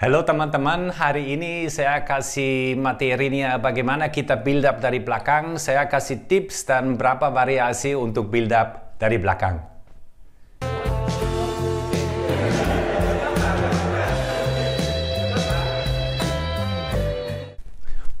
Halo teman-teman, hari ini saya kasih materinya bagaimana kita build up dari belakang. Saya kasih tips dan berapa variasi untuk build up dari belakang.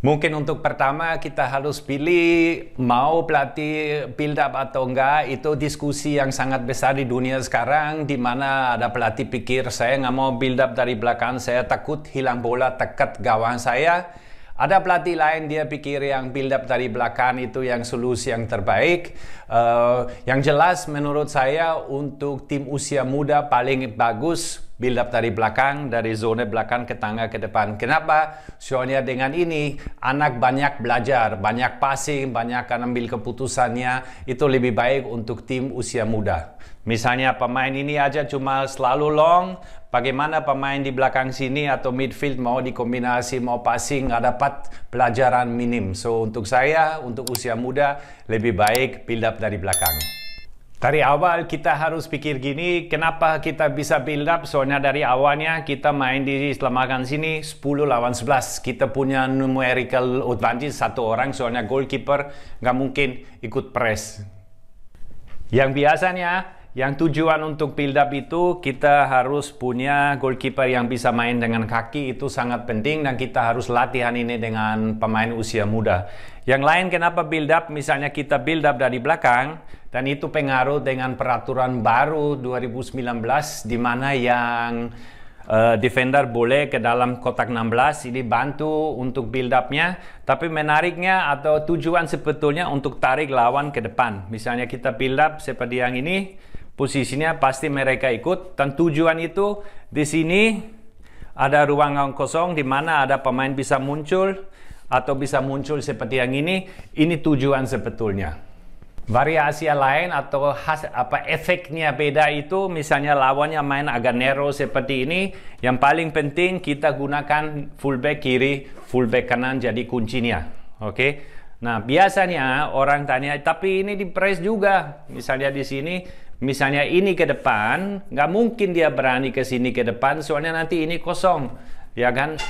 Mungkin untuk pertama kita harus pilih mau pelatih build up atau enggak itu diskusi yang sangat besar di dunia sekarang di mana ada pelatih pikir saya nggak mau build up dari belakang saya takut hilang bola tekat gawang saya. Ada pelatih lain dia pikir yang build up dari belakang itu yang solusi yang terbaik. Uh, yang jelas menurut saya untuk tim usia muda paling bagus build up dari belakang, dari zona belakang ke tangga ke depan. Kenapa? Soalnya dengan ini anak banyak belajar, banyak passing, banyak akan ambil keputusannya. Itu lebih baik untuk tim usia muda. Misalnya pemain ini aja cuma selalu long, bagaimana pemain di belakang sini atau midfield mau dikombinasi mau passing nggak dapat pelajaran minim. So untuk saya untuk usia muda lebih baik build up dari belakang. Dari awal kita harus pikir gini, kenapa kita bisa build up? Soalnya dari awalnya kita main di Slamakan sini 10 lawan 11. Kita punya numerical advantage satu orang, soalnya goalkeeper nggak mungkin ikut press. Yang biasanya yang tujuan untuk build up itu kita harus punya goalkeeper yang bisa main dengan kaki itu sangat penting dan kita harus latihan ini dengan pemain usia muda. Yang lain kenapa build up? Misalnya kita build up dari belakang dan itu pengaruh dengan peraturan baru 2019 di mana yang uh, defender boleh ke dalam kotak 16 ini bantu untuk build upnya tapi menariknya atau tujuan sebetulnya untuk tarik lawan ke depan misalnya kita build up seperti yang ini posisinya pasti mereka ikut dan tujuan itu di sini ada ruang kosong di mana ada pemain bisa muncul atau bisa muncul seperti yang ini, ini tujuan sebetulnya. Variasi lain atau khas, apa efeknya beda itu misalnya lawannya main agak narrow seperti ini, yang paling penting kita gunakan fullback kiri, fullback kanan jadi kuncinya. Oke. Okay? Nah, biasanya orang tanya, tapi ini di press juga. Misalnya di sini, misalnya ini ke depan, nggak mungkin dia berani ke sini ke depan, soalnya nanti ini kosong. Ya kan?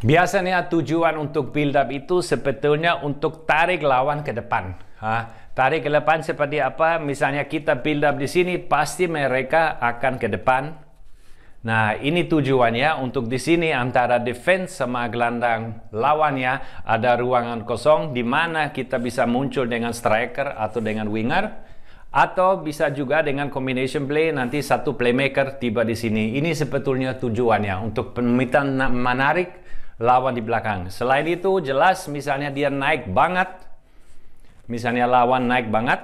Biasanya tujuan untuk build up itu sebetulnya untuk tarik lawan ke depan. Ha? Tarik ke depan seperti apa? Misalnya kita build up di sini, pasti mereka akan ke depan. Nah, ini tujuannya untuk di sini antara defense sama gelandang lawannya ada ruangan kosong di mana kita bisa muncul dengan striker atau dengan winger atau bisa juga dengan combination play nanti satu playmaker tiba di sini. Ini sebetulnya tujuannya untuk menarik lawan di belakang. Selain itu jelas misalnya dia naik banget, misalnya lawan naik banget,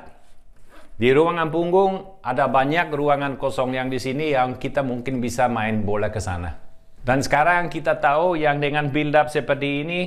di ruangan punggung ada banyak ruangan kosong yang di sini yang kita mungkin bisa main bola ke sana. Dan sekarang kita tahu yang dengan build up seperti ini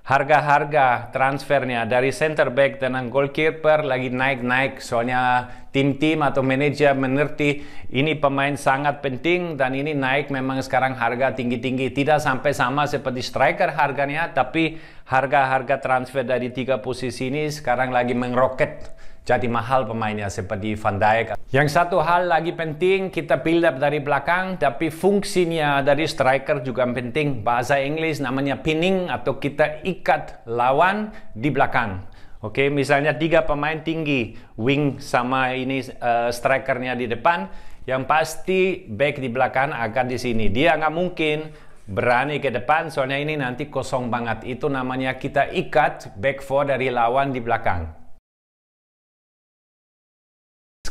harga-harga transfernya dari center back dengan goalkeeper lagi naik-naik soalnya tim-tim atau manajer mengerti ini pemain sangat penting dan ini naik memang sekarang harga tinggi-tinggi tidak sampai sama seperti striker harganya tapi harga-harga transfer dari tiga posisi ini sekarang lagi mengroket jadi mahal pemainnya seperti Van Dijk. Yang satu hal lagi penting kita build up dari belakang tapi fungsinya dari striker juga penting. Bahasa Inggris namanya pinning atau kita ikat lawan di belakang. Oke, okay, misalnya tiga pemain tinggi, wing sama ini uh, strikernya di depan, yang pasti back di belakang akan di sini. Dia nggak mungkin berani ke depan soalnya ini nanti kosong banget itu namanya kita ikat back four dari lawan di belakang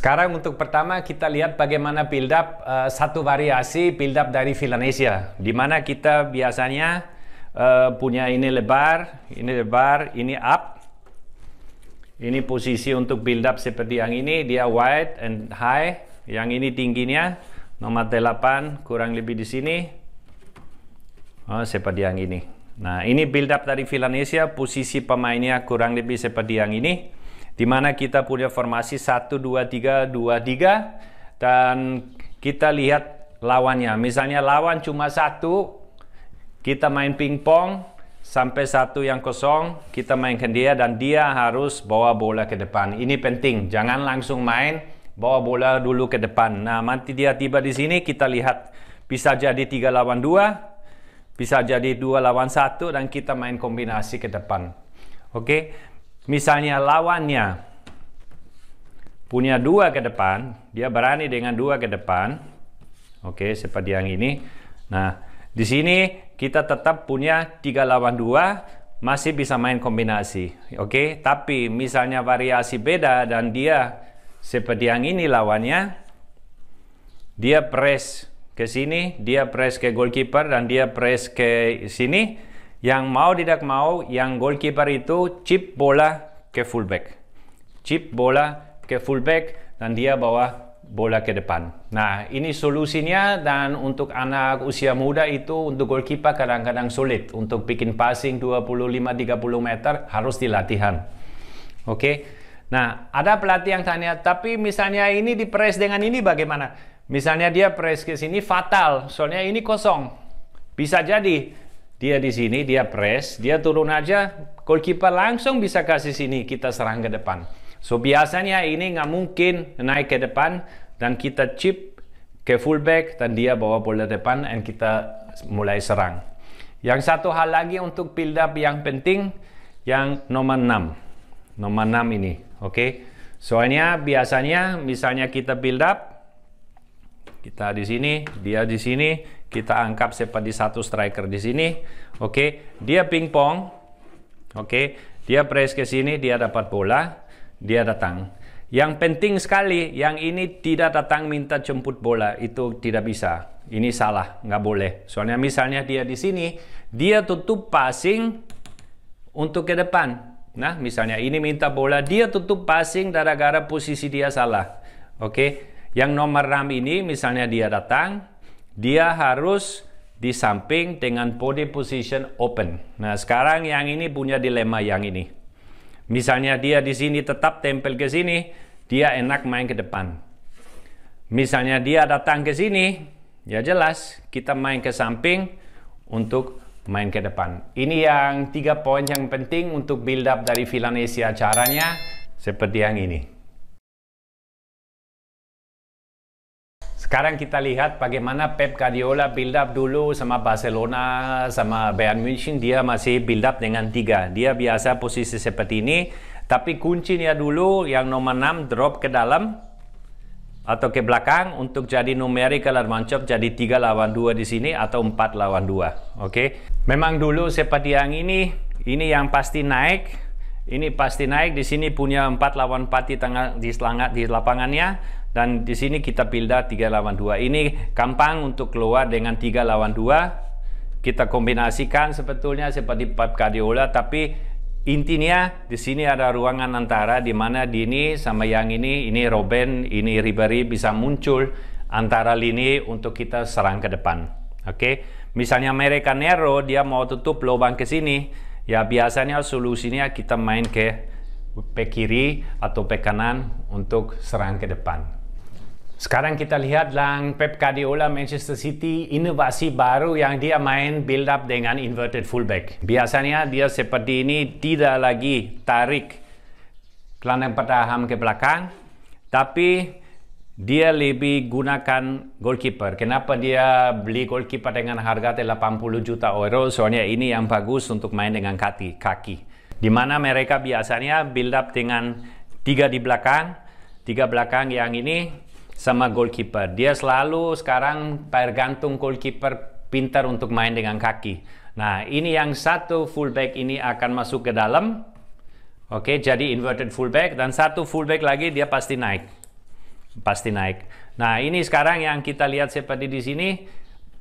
sekarang untuk pertama kita lihat bagaimana build up uh, eh, satu variasi build up dari Filanesia di mana kita biasanya uh, punya ini lebar, ini lebar, ini up. Ini posisi untuk build up seperti yang ini dia wide and high, yang ini tingginya nomor 8 kurang lebih di sini. Oh, seperti yang ini. Nah, ini build up dari Filanesia, posisi pemainnya kurang lebih seperti yang ini di mana kita punya formasi 1 2 3 2 3 dan kita lihat lawannya. Misalnya lawan cuma satu, kita main pingpong sampai satu yang kosong, kita mainkan dia dan dia harus bawa bola ke depan. Ini penting, jangan langsung main, bawa bola dulu ke depan. Nah, nanti dia tiba di sini kita lihat bisa jadi tiga lawan dua, bisa jadi dua lawan satu dan kita main kombinasi ke depan. Oke. Okay? Misalnya lawannya punya dua ke depan, dia berani dengan dua ke depan. Oke, seperti yang ini. Nah, di sini kita tetap punya tiga lawan dua, masih bisa main kombinasi. Oke, tapi misalnya variasi beda dan dia seperti yang ini lawannya, dia press ke sini, dia press ke goalkeeper dan dia press ke sini yang mau tidak mau, yang goalkeeper itu chip bola ke fullback. Chip bola ke fullback dan dia bawa bola ke depan. Nah, ini solusinya dan untuk anak usia muda itu untuk goalkeeper kadang-kadang sulit. Untuk bikin passing 25-30 meter harus dilatihan. Oke. Okay? Nah, ada pelatih yang tanya, tapi misalnya ini di press dengan ini bagaimana? Misalnya dia press ke sini fatal, soalnya ini kosong. Bisa jadi. Dia di sini, dia press, dia turun aja. Goalkeeper langsung bisa kasih sini, kita serang ke depan. So biasanya ini nggak mungkin naik ke depan dan kita chip ke fullback dan dia bawa bola depan dan kita mulai serang. Yang satu hal lagi untuk build up yang penting yang nomor 6. Nomor 6 ini, oke. Okay? Soalnya biasanya misalnya kita build up kita di sini, dia di sini, kita angkat seperti satu striker di sini. Oke, okay. dia pingpong. Oke, okay. dia press ke sini, dia dapat bola, dia datang. Yang penting sekali, yang ini tidak datang minta jemput bola, itu tidak bisa. Ini salah, nggak boleh. Soalnya misalnya dia di sini, dia tutup passing untuk ke depan. Nah, misalnya ini minta bola, dia tutup passing gara-gara posisi dia salah. Oke, okay. yang nomor 6 ini misalnya dia datang, dia harus di samping dengan body position open. Nah, sekarang yang ini punya dilema yang ini. Misalnya dia di sini tetap tempel ke sini, dia enak main ke depan. Misalnya dia datang ke sini, ya jelas kita main ke samping untuk main ke depan. Ini yang tiga poin yang penting untuk build up dari Filanesia caranya seperti yang ini. Sekarang kita lihat bagaimana Pep Guardiola build up dulu sama Barcelona sama Bayern München dia masih build up dengan tiga. Dia biasa posisi seperti ini, tapi kuncinya dulu yang nomor 6 drop ke dalam atau ke belakang untuk jadi numerical advantage jadi tiga lawan dua di sini atau empat lawan dua oke okay? memang dulu seperti yang ini ini yang pasti naik ini pasti naik. Di sini punya 4 lawan 4 di tengah di selangat di lapangannya dan di sini kita pilda 3 lawan 2 ini gampang untuk keluar dengan 3 lawan 2 kita kombinasikan sebetulnya seperti Pep Guardiola tapi intinya di sini ada ruangan antara di mana di Dini sama yang ini ini Robben ini Ribery bisa muncul antara lini untuk kita serang ke depan oke okay? misalnya Nero dia mau tutup lubang ke sini Ya biasanya solusinya kita main ke pe kiri atau pe kanan untuk serang ke depan. Sekarang kita lihat lang Pep Guardiola Manchester City inovasi baru yang dia main build up dengan inverted fullback. Biasanya dia seperti ini tidak lagi tarik gelandang pertahanan ke belakang, tapi dia lebih gunakan goalkeeper. Kenapa dia beli goalkeeper dengan harga 80 juta euro? Soalnya ini yang bagus untuk main dengan kaki. kaki. Di mana mereka biasanya build up dengan tiga di belakang, tiga belakang yang ini sama goalkeeper. Dia selalu sekarang bergantung goalkeeper pintar untuk main dengan kaki. Nah, ini yang satu fullback ini akan masuk ke dalam. Oke, okay, jadi inverted fullback dan satu fullback lagi dia pasti naik pasti naik. Nah, ini sekarang yang kita lihat seperti di sini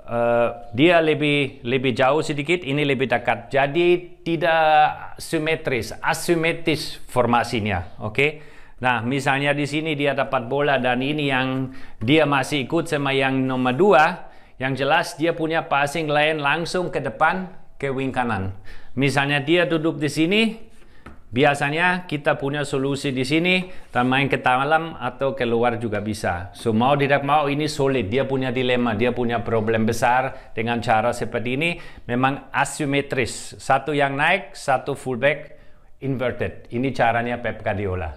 uh, dia lebih lebih jauh sedikit, ini lebih dekat. Jadi tidak simetris, asimetris formasinya, oke? Okay? Nah, misalnya di sini dia dapat bola dan ini yang dia masih ikut sama yang nomor dua. yang jelas dia punya passing lain langsung ke depan ke wing kanan. Misalnya dia duduk di sini, Biasanya kita punya solusi di sini dan main ke dalam atau keluar juga bisa. So mau tidak mau ini solid, dia punya dilema, dia punya problem besar dengan cara seperti ini. Memang asimetris, satu yang naik, satu fullback inverted. Ini caranya Pep Guardiola.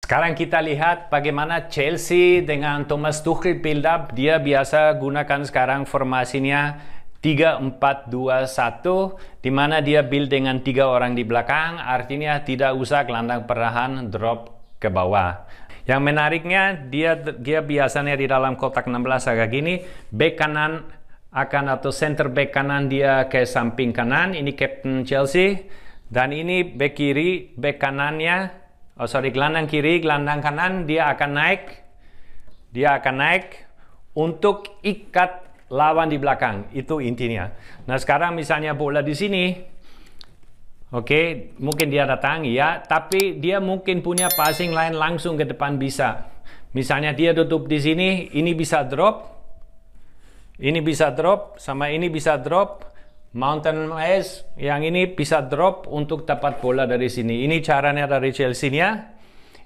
Sekarang kita lihat bagaimana Chelsea dengan Thomas Tuchel build up. Dia biasa gunakan sekarang formasinya 3, 4, 2, 1 di mana dia build dengan tiga orang di belakang artinya tidak usah gelandang perahan drop ke bawah yang menariknya dia dia biasanya di dalam kotak 16 agak gini back kanan akan atau center back kanan dia ke samping kanan ini captain Chelsea dan ini back kiri back kanannya oh sorry gelandang kiri gelandang kanan dia akan naik dia akan naik untuk ikat lawan di belakang. Itu intinya. Nah, sekarang misalnya bola di sini, oke, okay, mungkin dia datang ya, tapi dia mungkin punya passing lain langsung ke depan bisa. Misalnya dia tutup di sini, ini bisa drop, ini bisa drop, sama ini bisa drop, Mountain Ice yang ini bisa drop untuk dapat bola dari sini. Ini caranya dari Chelsea nya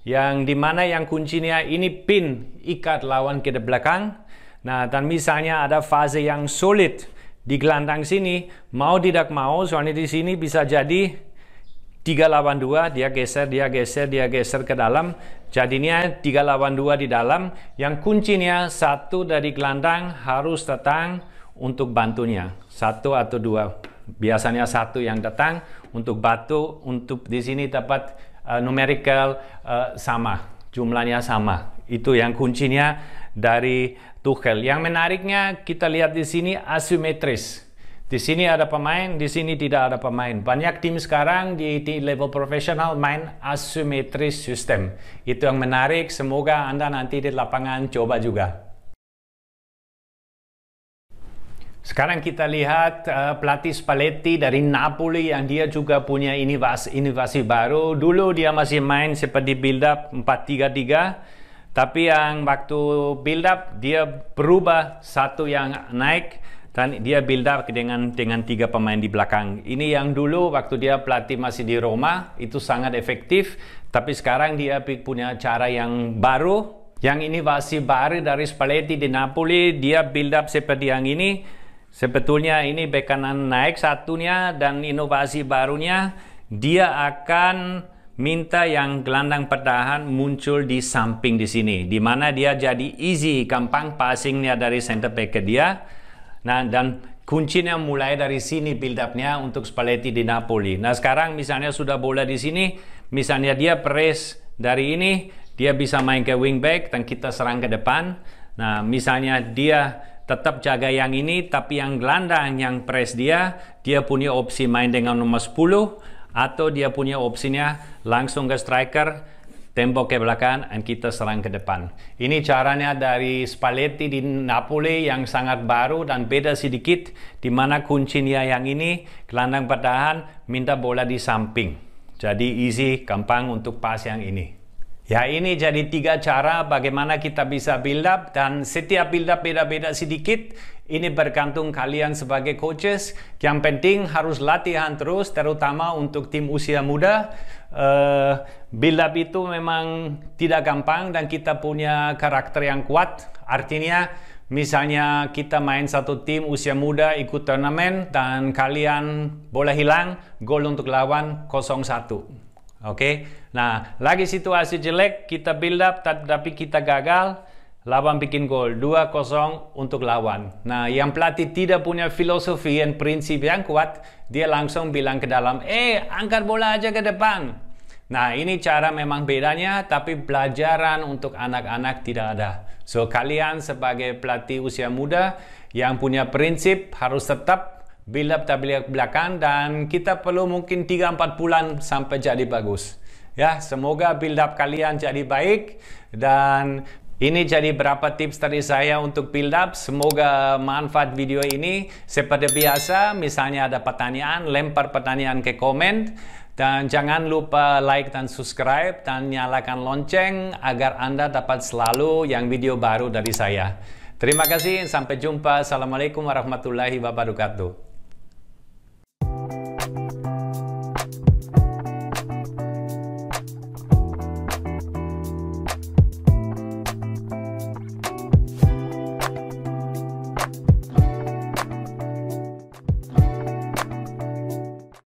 yang dimana yang kuncinya ini pin ikat lawan ke belakang Nah, dan misalnya ada fase yang sulit di gelandang sini, mau tidak mau, soalnya di sini bisa jadi lawan 382, dia geser, dia geser, dia geser ke dalam, jadinya 382 di dalam, yang kuncinya satu dari gelandang harus datang untuk bantunya, satu atau dua. Biasanya satu yang datang untuk batu, untuk di sini dapat uh, numerical uh, sama, jumlahnya sama. Itu yang kuncinya dari Tuchel. Yang menariknya kita lihat di sini asimetris. Di sini ada pemain, di sini tidak ada pemain. Banyak tim sekarang di, di level profesional main asimetris sistem. Itu yang menarik. Semoga Anda nanti di lapangan coba juga. Sekarang kita lihat uh, pelatih Spalletti dari Napoli yang dia juga punya inovasi, inovasi baru. Dulu dia masih main seperti build up 4-3-3 tapi yang waktu build up dia berubah satu yang naik dan dia build up dengan dengan tiga pemain di belakang. Ini yang dulu waktu dia pelatih masih di Roma itu sangat efektif, tapi sekarang dia punya cara yang baru. Yang ini masih baru dari Spalletti di Napoli, dia build up seperti yang ini. Sebetulnya ini bek naik satunya dan inovasi barunya dia akan minta yang gelandang pertahan muncul di samping di sini, di mana dia jadi easy, gampang passingnya dari center back ke dia. Nah, dan kuncinya mulai dari sini build upnya untuk Spalletti di Napoli. Nah, sekarang misalnya sudah bola di sini, misalnya dia press dari ini, dia bisa main ke wing back dan kita serang ke depan. Nah, misalnya dia tetap jaga yang ini tapi yang gelandang yang press dia dia punya opsi main dengan nomor 10 atau dia punya opsinya langsung ke striker tembok ke belakang dan kita serang ke depan. Ini caranya dari Spalletti di Napoli yang sangat baru dan beda sedikit di mana kuncinya yang ini gelandang bertahan minta bola di samping. Jadi easy, gampang untuk pas yang ini. Ya ini jadi tiga cara bagaimana kita bisa build up dan setiap build up beda-beda sedikit ini bergantung kalian sebagai coaches. Yang penting harus latihan terus, terutama untuk tim usia muda. Uh, build itu memang tidak gampang dan kita punya karakter yang kuat. Artinya, misalnya kita main satu tim usia muda ikut turnamen dan kalian boleh hilang gol untuk lawan 0-1. Oke, okay? nah lagi situasi jelek kita build up tapi kita gagal lawan bikin gol 2-0 untuk lawan. Nah, yang pelatih tidak punya filosofi dan prinsip yang kuat, dia langsung bilang ke dalam, "Eh, angkat bola aja ke depan." Nah, ini cara memang bedanya, tapi pelajaran untuk anak-anak tidak ada. So, kalian sebagai pelatih usia muda yang punya prinsip harus tetap build up ke belakang dan kita perlu mungkin 3-4 bulan sampai jadi bagus. Ya, semoga build up kalian jadi baik dan ini jadi berapa tips dari saya untuk build up. Semoga manfaat video ini. Seperti biasa, misalnya ada pertanyaan, lempar pertanyaan ke komen. Dan jangan lupa like dan subscribe dan nyalakan lonceng agar Anda dapat selalu yang video baru dari saya. Terima kasih, sampai jumpa. Assalamualaikum warahmatullahi wabarakatuh.